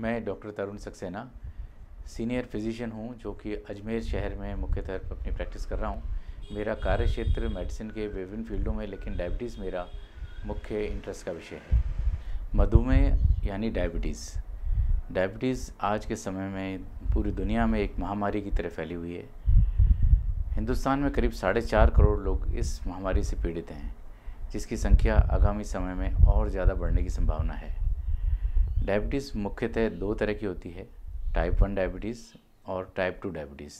मैं doctor Tarun Saxena senior physician हूँ जो कि अजमेर शहर में मुख्यतः अपनी प्रैक्टिस कर रहा हूँ मेरा कार्य क्षेत्र मेडिसिन के विभिन्न फील्डों में लेकिन डायबिटीज़ मेरा मुख्य इंटरेस्ट का विषय है मधुमेह यानी डायबिटीज़ डायबिटीज़ आज के समय में पूरी दुनिया में एक महामारी की तरह फैली हुई है हिंदुस्तान में करीब साढ़े चार करोड़ लोग इस महामारी से पीड़ित हैं जिसकी संख्या आगामी समय में और ज़्यादा बढ़ने की संभावना है डायबिटीज़ मुख्यतः दो तरह की होती है टाइप वन डायबिटीज़ और type two diabetes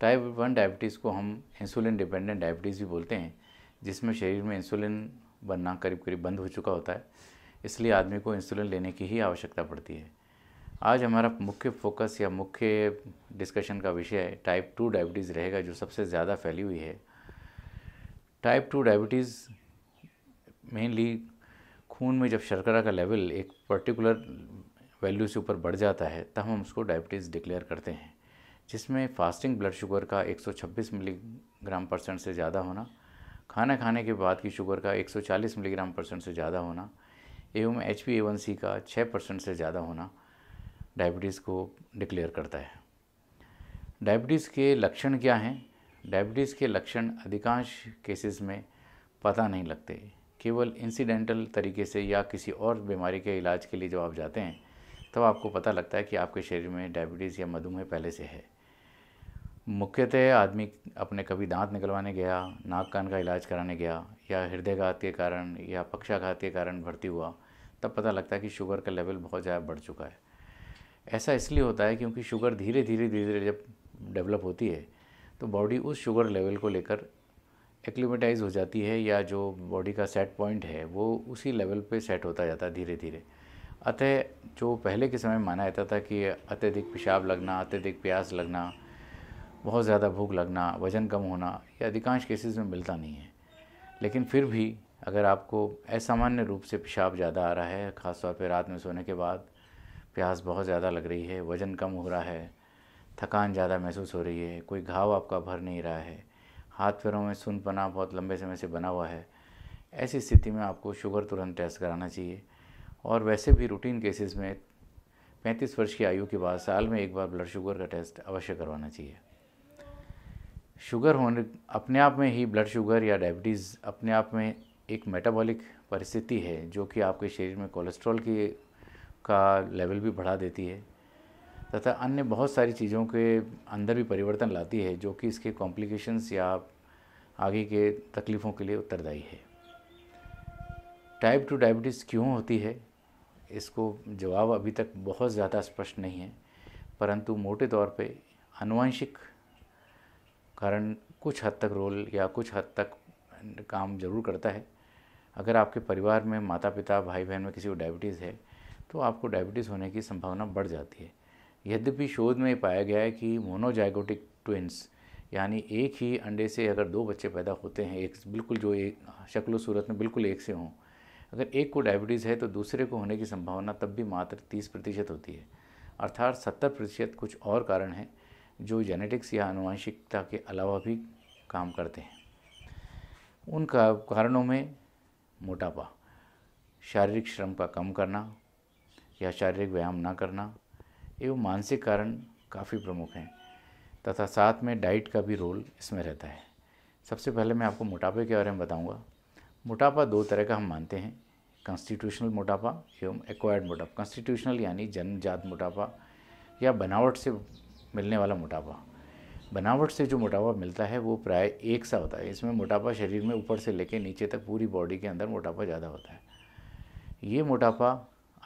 type one diabetes को हम इंसुलिन डिपेंडेंट डायबिटीज़ भी बोलते हैं जिसमें शरीर में इंसुलिन बनना करीब करीब बंद हो चुका होता है इसलिए आदमी को इंसुलिन लेने की ही आवश्यकता पड़ती है आज हमारा मुख्य फोकस या मुख्य डिस्कशन का विषय टाइप टू डायबिटीज़ रहेगा जो सबसे ज़्यादा फैली हुई है टाइप टू डायबिटीज़ मेनली खून में जब शर्करा का लेवल एक पर्टिकुलर वैल्यू से ऊपर बढ़ जाता है तब हम उसको डायबिटीज़ डिक्लेयर करते हैं जिसमें फास्टिंग ब्लड शुगर का 126 मिलीग्राम परसेंट से ज़्यादा होना खाना खाने के बाद की शुगर का 140 मिलीग्राम परसेंट से ज़्यादा होना एवं एच पी का 6 परसेंट से ज़्यादा होना डायबिटीज़ को डिक्लेयर करता है डायबिटीज़ के लक्षण क्या हैं डायबिटीज़ के लक्षण अधिकांश केसेस में पता नहीं लगते केवल इंसिडेंटल तरीके से या किसी और बीमारी के इलाज के लिए जब आप जाते हैं तब तो आपको पता लगता है कि आपके शरीर में डायबिटीज़ या मधुमेह पहले से है मुख्यतः आदमी अपने कभी दांत निकलवाने गया नाक कान का इलाज कराने गया या हृदयघात के कारण या पक्षाघात के कारण भर्ती हुआ तब पता लगता है कि शुगर का लेवल बहुत ज़्यादा बढ़ चुका है ऐसा इसलिए होता है क्योंकि शुगर धीरे धीरे धीरे धीरे जब डेवलप होती है तो बॉडी उस शुगर लेवल को लेकर एक्लिमेटाइज हो जाती है या जो बॉडी का सेट पॉइंट है वो उसी लेवल पे सेट होता जाता है धीरे धीरे अतः जो पहले के समय माना जाता था कि अत्यधिक पेशाब लगना अत्यधिक प्यास लगना बहुत ज़्यादा भूख लगना वज़न कम होना ये अधिकांश केसेस में मिलता नहीं है लेकिन फिर भी अगर आपको असामान्य रूप से पेशाब ज़्यादा आ रहा है ख़ासतौर पर रात में सोने के बाद प्यास बहुत ज़्यादा लग रही है वज़न कम हो रहा है थकान ज़्यादा महसूस हो रही है कोई घाव आपका भर नहीं रहा है हाथ पैरों में सुनपना बहुत लंबे समय से बना हुआ है ऐसी स्थिति में आपको शुगर तुरंत टेस्ट कराना चाहिए और वैसे भी रूटीन केसेस में पैंतीस वर्ष की आयु के बाद साल में एक बार ब्लड शुगर का टेस्ट अवश्य करवाना चाहिए शुगर होने अपने आप में ही ब्लड शुगर या डायबिटीज़ अपने आप में एक मेटाबॉलिक परिस्थिति है जो कि आपके शरीर में कोलेस्ट्रॉल की का लेवल भी बढ़ा देती है तथा अन्य बहुत सारी चीज़ों के अंदर भी परिवर्तन लाती है जो कि इसके कॉम्प्लिकेशंस या आगे के तकलीफ़ों के लिए उत्तरदायी है टाइप टू डायबिटीज़ क्यों होती है इसको जवाब अभी तक बहुत ज़्यादा स्पष्ट नहीं है परंतु मोटे तौर पे अनुवांशिक कारण कुछ हद तक रोल या कुछ हद तक काम जरूर करता है अगर आपके परिवार में माता पिता भाई बहन में किसी को डायबिटीज़ है तो आपको डायबिटीज़ होने की संभावना बढ़ जाती है यद्यपि शोध में पाया गया है कि मोनोजाइगोटिक ट्विंस यानी एक ही अंडे से अगर दो बच्चे पैदा होते हैं एक बिल्कुल जो एक शक्ल सूरत में बिल्कुल एक से हों अगर एक को डायबिटीज़ है तो दूसरे को होने की संभावना तब भी मात्र तीस प्रतिशत होती है अर्थात सत्तर प्रतिशत कुछ और कारण हैं जो जेनेटिक्स या आनुवंशिकता के अलावा भी काम करते हैं उन कारणों में मोटापा शारीरिक श्रम का कम करना या शारीरिक व्यायाम ना करना एवं मानसिक कारण काफ़ी प्रमुख हैं तथा साथ में डाइट का भी रोल इसमें रहता है सबसे पहले मैं आपको मोटापे के बारे में बताऊंगा मोटापा दो तरह का हम मानते हैं कॉन्स्टिट्यूशनल मोटापा एवं एक्वायर्ड मोटापा कॉन्स्टिट्यूशनल यानी जन्मजात मोटापा या बनावट से मिलने वाला मोटापा बनावट से जो मोटापा मिलता है वो प्राय एक सा होता है इसमें मोटापा शरीर में ऊपर से लेकर नीचे तक पूरी बॉडी के अंदर मोटापा ज़्यादा होता है ये मोटापा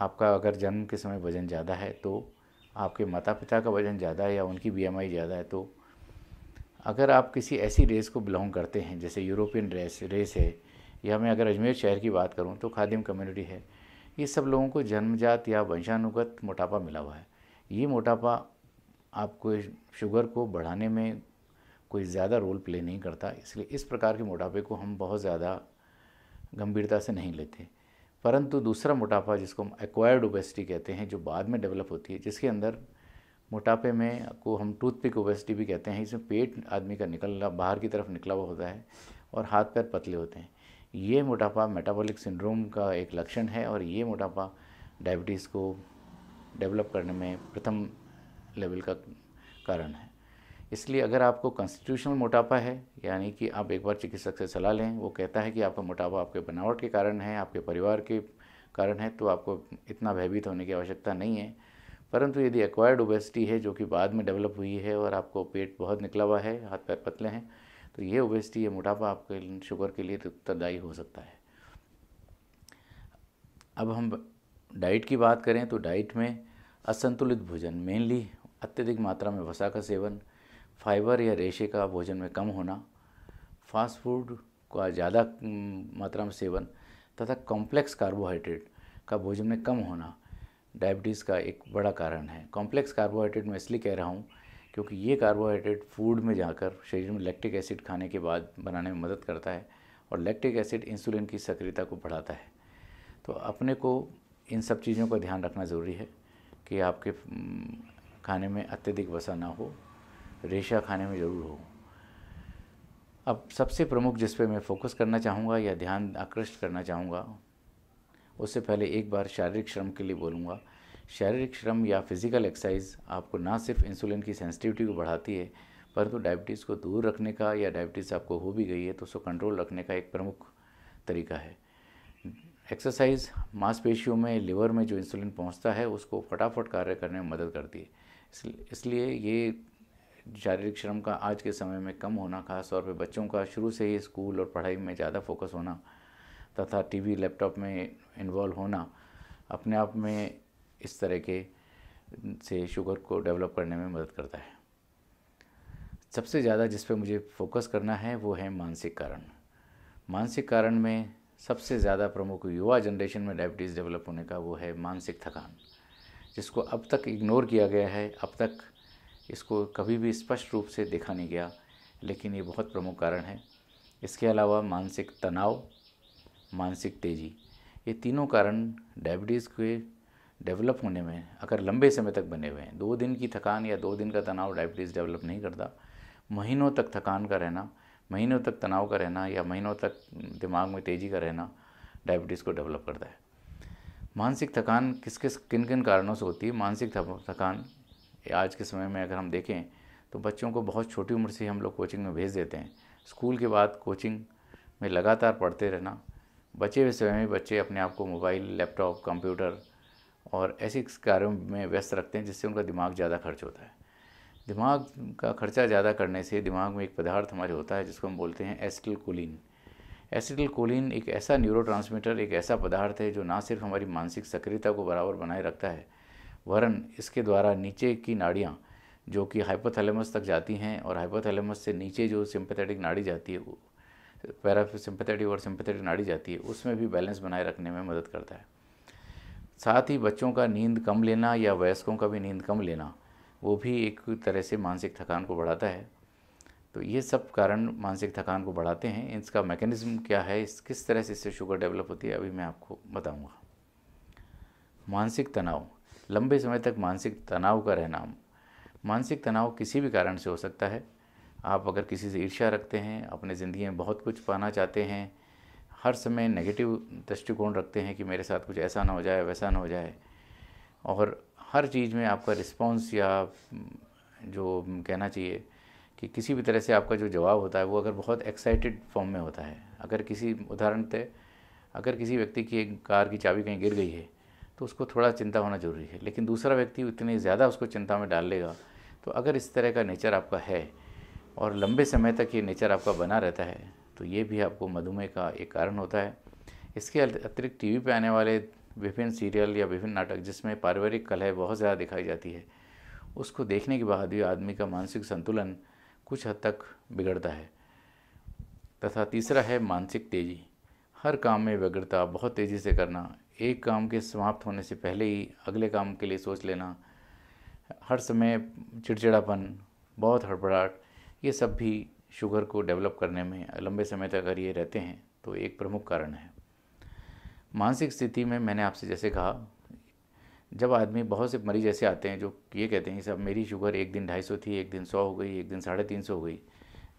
आपका अगर जन्म के समय वज़न ज़्यादा है तो आपके माता पिता का वज़न ज़्यादा है या उनकी बीएमआई ज़्यादा है तो अगर आप किसी ऐसी रेस को बिलोंग करते हैं जैसे यूरोपियन रेस रेस है या मैं अगर अजमेर शहर की बात करूँ तो खादिम कम्युनिटी है ये सब लोगों को जन्मजात या वंशानुगत मोटापा मिला हुआ है ये मोटापा आपको शुगर को बढ़ाने में कोई ज़्यादा रोल प्ले नहीं करता इसलिए इस प्रकार के मोटापे को हम बहुत ज़्यादा गंभीरता से नहीं लेते परंतु दूसरा मोटापा जिसको हम एक्वायर्ड ओबेसिटी कहते हैं जो बाद में डेवलप होती है जिसके अंदर मोटापे में को हम टूथपिक ओबेसिटी भी कहते हैं इसमें पेट आदमी का निकलना बाहर की तरफ निकला हुआ होता है और हाथ पैर पतले होते हैं ये मोटापा मेटाबॉलिक सिंड्रोम का एक लक्षण है और ये मोटापा डायबिटीज़ को डेवलप करने में प्रथम लेवल का कारण है इसलिए अगर आपको कॉन्स्टिट्यूशनल मोटापा है यानी कि आप एक बार चिकित्सक से सलाह लें वो कहता है कि आपका मोटापा आपके बनावट के कारण है आपके परिवार के कारण है तो आपको इतना भयभीत होने की आवश्यकता नहीं है परंतु यदि एक्वायर्ड ओबेसिटी है जो कि बाद में डेवलप हुई है और आपको पेट बहुत निकला हुआ है हाथ पैर पतले हैं तो ये ओबेसिटी ये मोटापा आपके शुगर के लिए उत्तरदायी हो सकता है अब हम डाइट की बात करें तो डाइट में असंतुलित भोजन मेनली अत्यधिक मात्रा में वसा का सेवन फाइबर या रेशे का भोजन में कम होना फास्ट फूड का ज़्यादा मात्रा में सेवन तथा कॉम्प्लेक्स कार्बोहाइड्रेट का भोजन में कम होना डायबिटीज़ का एक बड़ा कारण है कॉम्प्लेक्स कार्बोहाइड्रेट मैं इसलिए कह रहा हूँ क्योंकि ये कार्बोहाइड्रेट फूड में जाकर शरीर में लैक्टिक एसिड खाने के बाद बनाने में मदद करता है और लैक्टिक एसिड इंसुलिन की सक्रियता को बढ़ाता है तो अपने को इन सब चीज़ों का ध्यान रखना ज़रूरी है कि आपके खाने में अत्यधिक वसा ना हो रेशा खाने में ज़रूर हो अब सबसे प्रमुख जिस पे मैं फोकस करना चाहूँगा या ध्यान आकृष्ट करना चाहूँगा उससे पहले एक बार शारीरिक श्रम के लिए बोलूँगा शारीरिक श्रम या फिज़िकल एक्सरसाइज आपको ना सिर्फ इंसुलिन की सेंसिटिविटी को बढ़ाती है परंतु तो डायबिटीज़ को दूर रखने का या डायबिटीज़ आपको हो भी गई है तो उसको कंट्रोल रखने का एक प्रमुख तरीका है एक्सरसाइज मांसपेशियों में लिवर में जो इंसुलिन पहुंचता है उसको फटाफट कार्य करने में मदद करती है इसलिए ये शारीरिक श्रम का आज के समय में कम होना खास तौर बच्चों का शुरू से ही स्कूल और पढ़ाई में ज़्यादा फोकस होना तथा टीवी लैपटॉप में इन्वॉल्व होना अपने आप में इस तरह के से शुगर को डेवलप करने में मदद करता है सबसे ज़्यादा जिस पर मुझे फोकस करना है वो है मानसिक कारण मानसिक कारण में सबसे ज़्यादा प्रमुख युवा जनरेशन में डायबिटीज़ डेवलप होने का वो है मानसिक थकान जिसको अब तक इग्नोर किया गया है अब तक इसको कभी भी स्पष्ट रूप से देखा नहीं गया लेकिन ये बहुत प्रमुख कारण है इसके अलावा मानसिक तनाव मानसिक तेज़ी ये तीनों कारण डायबिटीज़ के डेवलप होने में अगर लंबे समय तक बने हुए हैं दो दिन की थकान या दो दिन का तनाव डायबिटीज़ डेवलप नहीं करता महीनों तक थकान का रहना महीनों तक तनाव का रहना या महीनों तक दिमाग में तेज़ी का रहना डायबिटीज़ को डेवलप करता है मानसिक थकान किस किस किन किन कारणों से होती है मानसिक थकान आज के समय में अगर हम देखें तो बच्चों को बहुत छोटी उम्र से हम लोग कोचिंग में भेज देते हैं स्कूल के बाद कोचिंग में लगातार पढ़ते रहना बचे हुए समय में बच्चे अपने आप को मोबाइल लैपटॉप कंप्यूटर और ऐसे कार्यों में व्यस्त रखते हैं जिससे उनका दिमाग ज़्यादा खर्च होता है दिमाग का खर्चा ज़्यादा करने से दिमाग में एक पदार्थ हमारे होता है जिसको हम बोलते हैं कोलिन एसिटिलकोलिन कोलिन एक ऐसा न्यूरोट्रांसमीटर एक ऐसा पदार्थ है जो ना सिर्फ हमारी मानसिक सक्रियता को बराबर बनाए रखता है वरन इसके द्वारा नीचे की नाड़ियाँ जो कि हाइपोथैलेमस तक जाती हैं और हाइपोथैलेमस से नीचे जो सिंपथेटिक नाड़ी जाती है पैरासिम्पथेटिक और सिंपथेटिक नाड़ी जाती है उसमें भी बैलेंस बनाए रखने में मदद करता है साथ ही बच्चों का नींद कम लेना या वयस्कों का भी नींद कम लेना वो भी एक तरह से मानसिक थकान को बढ़ाता है तो ये सब कारण मानसिक थकान को बढ़ाते हैं इसका मैकेनिज़्म क्या है इस किस तरह से इससे शुगर डेवलप होती है अभी मैं आपको बताऊंगा मानसिक तनाव लंबे समय तक मानसिक तनाव का रहना मानसिक तनाव किसी भी कारण से हो सकता है आप अगर किसी से ईर्ष्या रखते हैं अपने ज़िंदगी में बहुत कुछ पाना चाहते हैं हर समय नेगेटिव दृष्टिकोण रखते हैं कि मेरे साथ कुछ ऐसा ना हो जाए वैसा ना हो जाए और हर चीज़ में आपका रिस्पॉन्स या हम्म, जो कहना चाहिए कि किसी भी तरह से आपका जो जवाब होता है वो अगर बहुत एक्साइटेड फॉर्म में होता है अगर किसी उदाहरण से अगर किसी व्यक्ति की एक कार की चाबी कहीं गिर गई है तो उसको थोड़ा चिंता होना जरूरी है लेकिन दूसरा व्यक्ति उतनी ज़्यादा उसको चिंता में डाल लेगा तो अगर इस तरह का नेचर आपका है और लंबे समय तक ये नेचर आपका बना रहता है तो ये भी आपको मधुमेह का एक कारण होता है इसके अतिरिक्त टीवी पे आने वाले विभिन्न सीरियल या विभिन्न नाटक जिसमें पारिवारिक कलह बहुत ज़्यादा दिखाई जाती है उसको देखने के बाद भी आदमी का मानसिक संतुलन कुछ हद तक बिगड़ता है तथा तीसरा है मानसिक तेज़ी हर काम में व्यग्रता बहुत तेज़ी से करना एक काम के समाप्त होने से पहले ही अगले काम के लिए सोच लेना हर समय चिड़चिड़ापन बहुत हड़बड़ाहट ये सब भी शुगर को डेवलप करने में लंबे समय तक अगर ये रहते हैं तो एक प्रमुख कारण है मानसिक स्थिति में मैंने आपसे जैसे कहा जब आदमी बहुत से मरीज ऐसे आते हैं जो ये कहते हैं सब मेरी शुगर एक दिन ढाई सौ थी एक दिन सौ हो गई एक दिन साढ़े तीन सौ हो गई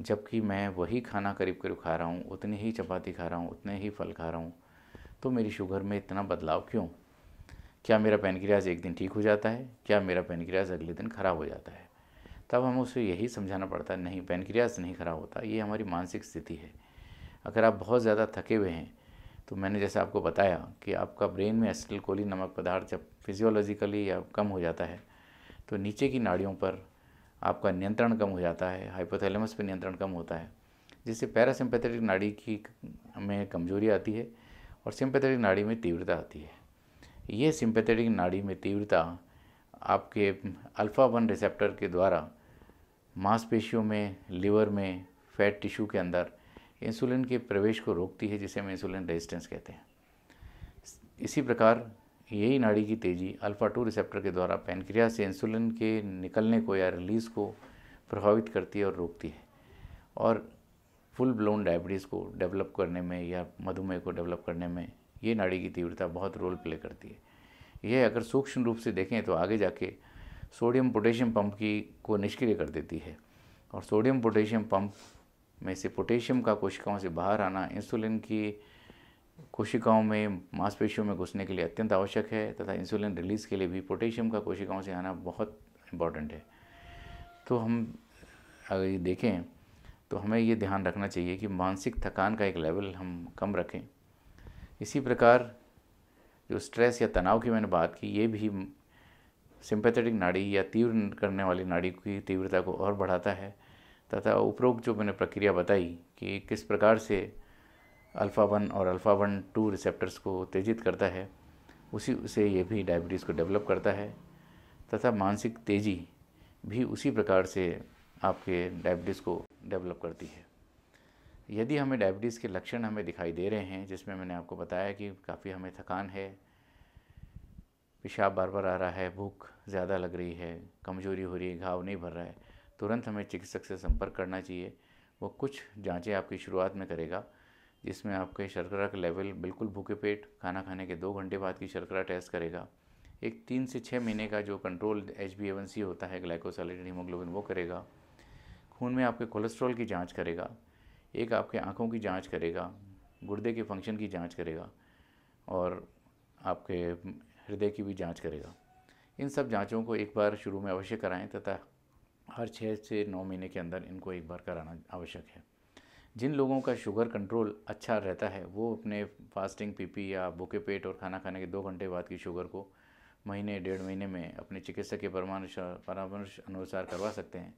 जबकि मैं वही खाना करीब करीब खा रहा हूँ उतनी ही चपाती खा रहा हूँ उतने ही फल खा रहा हूँ तो मेरी शुगर में इतना बदलाव क्यों क्या मेरा पेनक्रियाज एक दिन ठीक हो जाता है क्या मेरा पेनक्रियाज अगले दिन ख़राब हो जाता है तब हमें उसे यही समझाना पड़ता है नहीं पेनक्रियाज नहीं ख़राब होता ये हमारी मानसिक स्थिति है अगर आप बहुत ज़्यादा थके हुए हैं तो मैंने जैसे आपको बताया कि आपका ब्रेन में एसिटिल नमक पदार्थ जब फिजियोलॉजिकली या कम हो जाता है तो नीचे की नाड़ियों पर आपका नियंत्रण कम हो जाता है हाइपोथैलेमस पर नियंत्रण कम होता है जिससे पैरासिम्पैथेटिक नाड़ी की में कमजोरी आती है और सिंपैथेटिक नाड़ी में तीव्रता आती है ये सिंपैथेटिक नाड़ी में तीव्रता आपके अल्फ़ा वन रिसेप्टर के द्वारा मांसपेशियों में लिवर में फैट टिश्यू के अंदर इंसुलिन के प्रवेश को रोकती है जिसे हम इंसुलिन रेजिस्टेंस कहते हैं इसी प्रकार यही नाड़ी की तेज़ी अल्फ़ा टू रिसेप्टर के द्वारा पैनक्रिया से इंसुलिन के निकलने को या रिलीज़ को प्रभावित करती है और रोकती है और फुल ब्लोन डायबिटीज़ को डेवलप करने में या मधुमेह को डेवलप करने में ये नाड़ी की तीव्रता बहुत रोल प्ले करती है यह अगर सूक्ष्म रूप से देखें तो आगे जाके सोडियम पोटेशियम पंप की को निष्क्रिय कर देती है और सोडियम पोटेशियम पंप में से पोटेशियम का कोशिकाओं से बाहर आना इंसुलिन की कोशिकाओं में मांसपेशियों में घुसने के लिए अत्यंत आवश्यक है तथा इंसुलिन रिलीज़ के लिए भी पोटेशियम का कोशिकाओं से आना बहुत इम्पॉर्टेंट है तो हम अगर ये देखें तो हमें ये ध्यान रखना चाहिए कि मानसिक थकान का एक लेवल हम कम रखें इसी प्रकार जो स्ट्रेस या तनाव की मैंने बात की ये भी सिंपैथेटिक नाड़ी या तीव्र करने वाली नाड़ी की तीव्रता को और बढ़ाता है तथा उपरोक्त जो मैंने प्रक्रिया बताई कि किस प्रकार से अल्फ़ा वन और अल्फ़ा वन टू रिसेप्टर्स को उत्तेजित करता है उसी से ये भी डायबिटीज़ को डेवलप करता है तथा मानसिक तेज़ी भी उसी प्रकार से आपके डायबिटीज़ को डेवलप करती है यदि हमें डायबिटीज़ के लक्षण हमें दिखाई दे रहे हैं जिसमें मैंने आपको बताया कि काफ़ी हमें थकान है पेशाब बार बार आ रहा है भूख ज़्यादा लग रही है कमजोरी हो रही है घाव नहीं भर रहा है तुरंत हमें चिकित्सक से संपर्क करना चाहिए वो कुछ जांचें आपकी शुरुआत में करेगा जिसमें आपके शर्करा का लेवल बिल्कुल भूखे पेट खाना खाने के दो घंटे बाद की शर्करा टेस्ट करेगा एक तीन से छः महीने का जो कंट्रोल एच बी सी होता है ग्लाइकोसोलेटेड हीमोग्लोबिन वो करेगा खून में आपके कोलेस्ट्रॉल की जांच करेगा एक आपके आँखों की जांच करेगा गुर्दे के फंक्शन की जांच करेगा और आपके हृदय की भी जांच करेगा इन सब जांचों को एक बार शुरू में अवश्य कराएं तथा हर छः से नौ महीने के अंदर इनको एक बार कराना आवश्यक है जिन लोगों का शुगर कंट्रोल अच्छा रहता है वो अपने फास्टिंग पीपी या भूखे पेट और खाना खाने के दो घंटे बाद की शुगर को महीने डेढ़ महीने में अपने चिकित्सक के परामर्श परामर्श अनुसार करवा सकते हैं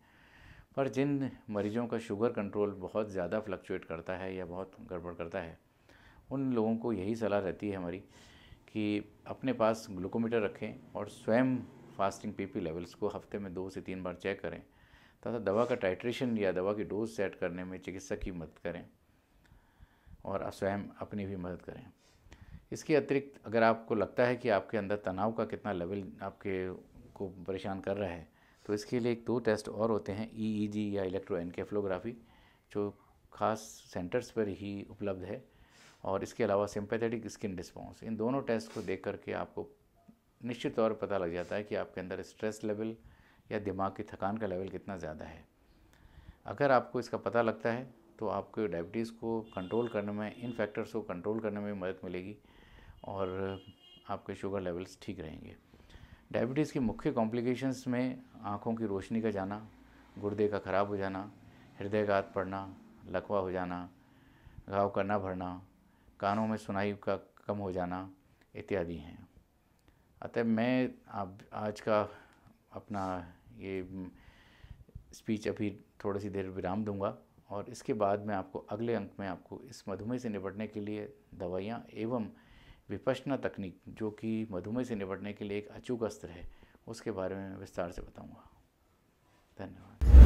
पर जिन मरीजों का शुगर कंट्रोल बहुत ज़्यादा फ्लक्चुएट करता है या बहुत गड़बड़ करता है उन लोगों को यही सलाह रहती है हमारी कि अपने पास ग्लूकोमीटर रखें और स्वयं फास्टिंग पीपी लेवल्स को हफ्ते में दो से तीन बार चेक करें तथा दवा का टाइट्रेशन या दवा की डोज सेट करने में चिकित्सक की मदद करें और स्वयं अपनी भी मदद करें इसके अतिरिक्त अगर आपको लगता है कि आपके अंदर तनाव का कितना लेवल आपके को परेशान कर रहा है तो इसके लिए एक दो टेस्ट और होते हैं ईईजी e e या इलेक्ट्रो इलेक्ट्रोएनकेफलोग्राफी जो खास सेंटर्स पर ही उपलब्ध है और इसके अलावा सिंपैथेटिक स्किन रिस्पॉन्स इन दोनों टेस्ट को देख करके आपको निश्चित तौर पर पता लग जाता है कि आपके अंदर स्ट्रेस लेवल या दिमाग की थकान का लेवल कितना ज़्यादा है अगर आपको इसका पता लगता है तो आपको डायबिटीज़ को कंट्रोल करने में इन फैक्टर्स को कंट्रोल करने में मदद मिलेगी और आपके शुगर लेवल्स ठीक रहेंगे डायबिटीज़ की मुख्य कॉम्प्लिकेशंस में आँखों की रोशनी का जाना गुर्दे का ख़राब हो जाना हृदयघात पड़ना लकवा हो जाना घाव करना भरना कानों में सुनाई का कम हो जाना इत्यादि हैं अतः मैं आप आज का अपना ये स्पीच अभी थोड़ी सी देर विराम दूंगा और इसके बाद मैं आपको अगले अंक में आपको इस मधुमेह से निपटने के लिए दवाइयाँ एवं विपशना तकनीक जो कि मधुमेह से निपटने के लिए एक अचूक अस्त्र है उसके बारे में विस्तार से बताऊँगा धन्यवाद